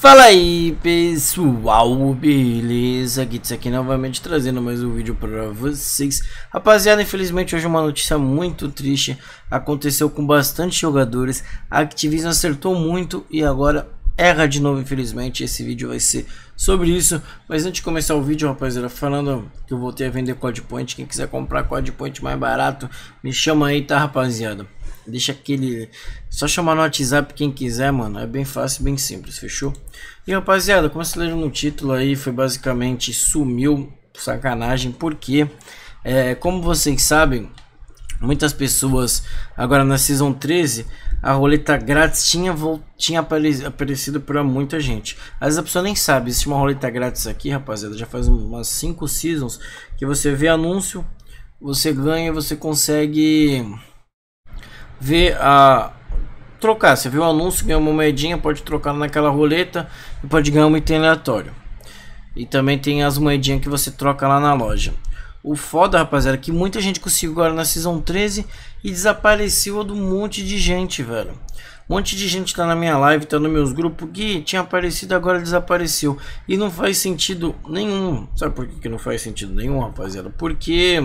Fala aí pessoal, beleza? Gits aqui novamente trazendo mais um vídeo para vocês Rapaziada, infelizmente hoje é uma notícia muito triste Aconteceu com bastante jogadores A Activision acertou muito e agora erra de novo, infelizmente. Esse vídeo vai ser sobre isso. Mas antes de começar o vídeo, rapaziada, falando que eu voltei a vender Code Point. Quem quiser comprar Code Point mais barato, me chama aí, tá, rapaziada? Deixa aquele. Só chamar no WhatsApp quem quiser, mano. É bem fácil, bem simples, fechou? E rapaziada, como vocês leram no título aí, foi basicamente sumiu sacanagem, porque, é, como vocês sabem, muitas pessoas agora na Season 13 a roleta grátis tinha, tinha aparecido para muita gente. Às vezes a pessoa nem sabe, existe uma roleta grátis aqui, rapaziada, já faz umas 5 seasons que você vê anúncio, você ganha, você consegue vê a trocar. Você viu o anúncio, ganhou uma moedinha, pode trocar naquela roleta e pode ganhar um item aleatório. E também tem as moedinhas que você troca lá na loja. O foda, rapaziada, é que muita gente conseguiu agora na Season 13 e desapareceu do monte de gente, velho. Um monte de gente tá na minha live, tá nos meus grupos, que tinha aparecido agora desapareceu. E não faz sentido nenhum. Sabe por que, que não faz sentido nenhum, rapaziada? Porque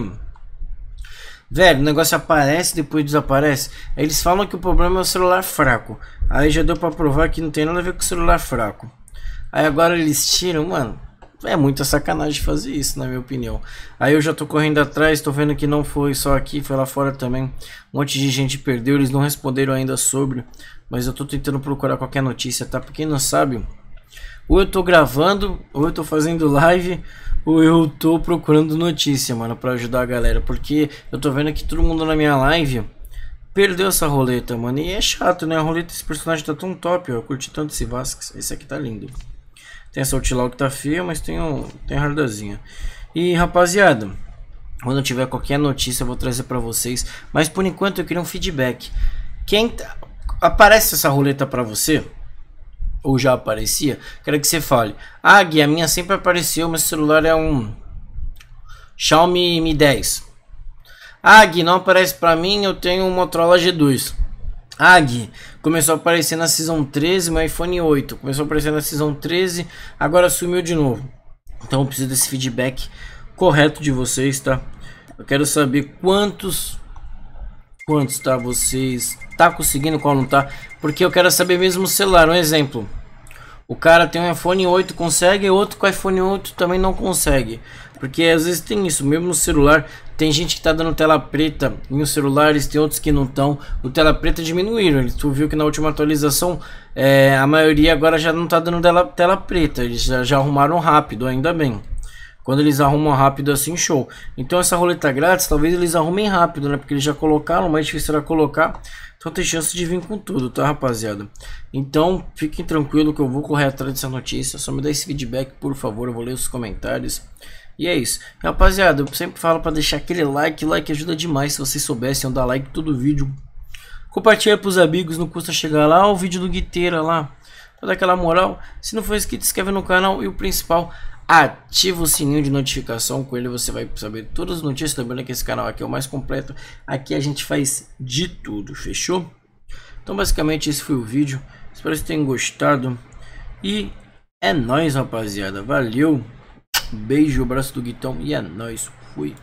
Velho, o negócio aparece, depois desaparece. Aí eles falam que o problema é o celular fraco. Aí já deu pra provar que não tem nada a ver com o celular fraco. Aí agora eles tiram, mano. É muita sacanagem fazer isso, na minha opinião. Aí eu já tô correndo atrás, tô vendo que não foi só aqui, foi lá fora também. Um monte de gente perdeu, eles não responderam ainda sobre. Mas eu tô tentando procurar qualquer notícia, tá? Porque quem não sabe, ou eu tô gravando, ou eu tô fazendo live, eu tô procurando notícia, mano, para ajudar a galera, porque eu tô vendo que todo mundo na minha live perdeu essa roleta, mano. E é chato, né? A roleta desse personagem tá tão top, ó. Eu curti tanto esse Vasco Esse aqui tá lindo. Tem essa Outlaw que tá feia, mas tem, um, tem a Hardazinha. E, rapaziada, quando eu tiver qualquer notícia eu vou trazer para vocês. Mas, por enquanto, eu queria um feedback. Quem... Tá, aparece essa roleta para você? ou já aparecia, quero que você fale. Ah, Gui, a minha sempre apareceu, meu celular é um Xiaomi Mi 10. Ah, Gui, não aparece para mim, eu tenho um Motorola G2. Ah, Gui, começou a aparecer na Season 13, meu iPhone 8. Começou a aparecer na Season 13, agora sumiu de novo. Então eu preciso desse feedback correto de vocês, tá? Eu quero saber quantos quantos tá vocês tá conseguindo, qual não tá. Porque eu quero saber mesmo o celular. Um exemplo. O cara tem um iPhone 8 consegue, outro com iPhone 8 também não consegue. Porque às vezes tem isso, mesmo no celular, tem gente que tá dando tela preta em os celulares, tem outros que não estão. O tela preta diminuíram. Tu viu que na última atualização é, a maioria agora já não tá dando tela, tela preta. Eles já, já arrumaram rápido, ainda bem. Quando eles arrumam rápido assim, show. Então essa roleta grátis, talvez eles arrumem rápido, né? Porque eles já colocaram, mais difícil será colocar. Então tem chance de vir com tudo, tá, rapaziada? Então fiquem tranquilo que eu vou correr atrás dessa notícia. Só me dá esse feedback, por favor. Eu vou ler os comentários. E é isso. Rapaziada, eu sempre falo para deixar aquele like. Like ajuda demais se vocês soubessem dar like todo vídeo. Compartilha pros amigos, não custa chegar lá. o vídeo do Guiteira lá toda aquela moral. Se não for inscrito, se inscreve no canal e o principal, ativa o sininho de notificação, com ele você vai saber todas as notícias, lembrando que esse canal aqui é o mais completo, aqui a gente faz de tudo, fechou? Então basicamente esse foi o vídeo, espero que vocês tenham gostado e é nóis rapaziada, valeu, beijo, abraço do Guitão e é nóis, fui.